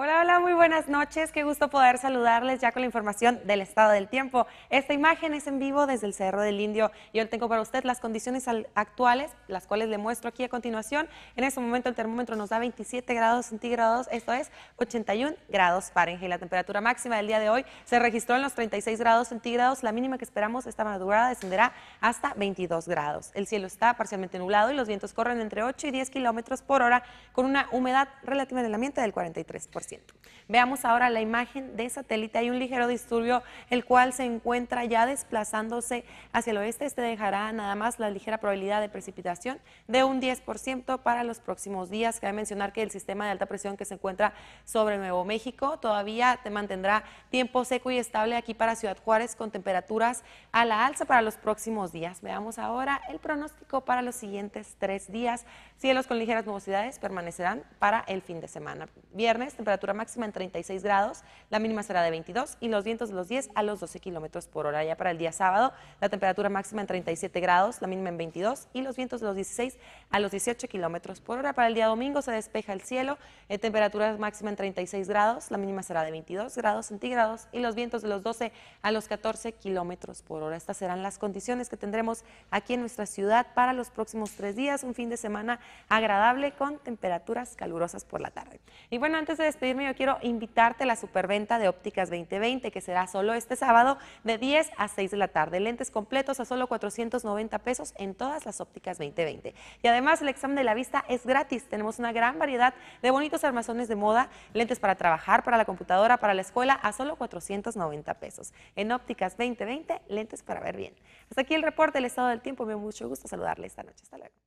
Hola, hola, muy buenas noches. Qué gusto poder saludarles ya con la información del estado del tiempo. Esta imagen es en vivo desde el Cerro del Indio y hoy tengo para usted las condiciones actuales, las cuales le muestro aquí a continuación. En este momento el termómetro nos da 27 grados centígrados, esto es 81 grados Fahrenheit. La temperatura máxima del día de hoy se registró en los 36 grados centígrados. La mínima que esperamos esta madrugada descenderá hasta 22 grados. El cielo está parcialmente nublado y los vientos corren entre 8 y 10 kilómetros por hora con una humedad relativa en el ambiente del 43%. Veamos ahora la imagen de satélite. Hay un ligero disturbio, el cual se encuentra ya desplazándose hacia el oeste. Este dejará nada más la ligera probabilidad de precipitación de un 10% para los próximos días. Cabe mencionar que el sistema de alta presión que se encuentra sobre Nuevo México todavía te mantendrá tiempo seco y estable aquí para Ciudad Juárez con temperaturas a la alza para los próximos días. Veamos ahora el pronóstico para los siguientes tres días. Cielos con ligeras nubosidades permanecerán para el fin de semana. Viernes, temperatura máxima en 36 grados, la mínima será de 22 y los vientos de los 10 a los 12 kilómetros por hora. Ya para el día sábado, la temperatura máxima en 37 grados, la mínima en 22 y los vientos de los 16 a los 18 kilómetros por hora. Para el día domingo se despeja el cielo, eh, temperatura máxima en 36 grados, la mínima será de 22 grados centígrados y los vientos de los 12 a los 14 kilómetros por hora. Estas serán las condiciones que tendremos aquí en nuestra ciudad para los próximos tres días, un fin de semana agradable con temperaturas calurosas por la tarde. Y bueno, antes de pedirme yo quiero invitarte a la superventa de Ópticas 2020, que será solo este sábado de 10 a 6 de la tarde. Lentes completos a solo 490 pesos en todas las Ópticas 2020. Y además el examen de la vista es gratis. Tenemos una gran variedad de bonitos armazones de moda, lentes para trabajar, para la computadora, para la escuela, a solo 490 pesos. En Ópticas 2020, lentes para ver bien. Hasta aquí el reporte del estado del tiempo. Me mucho gusto saludarle esta noche. Hasta luego.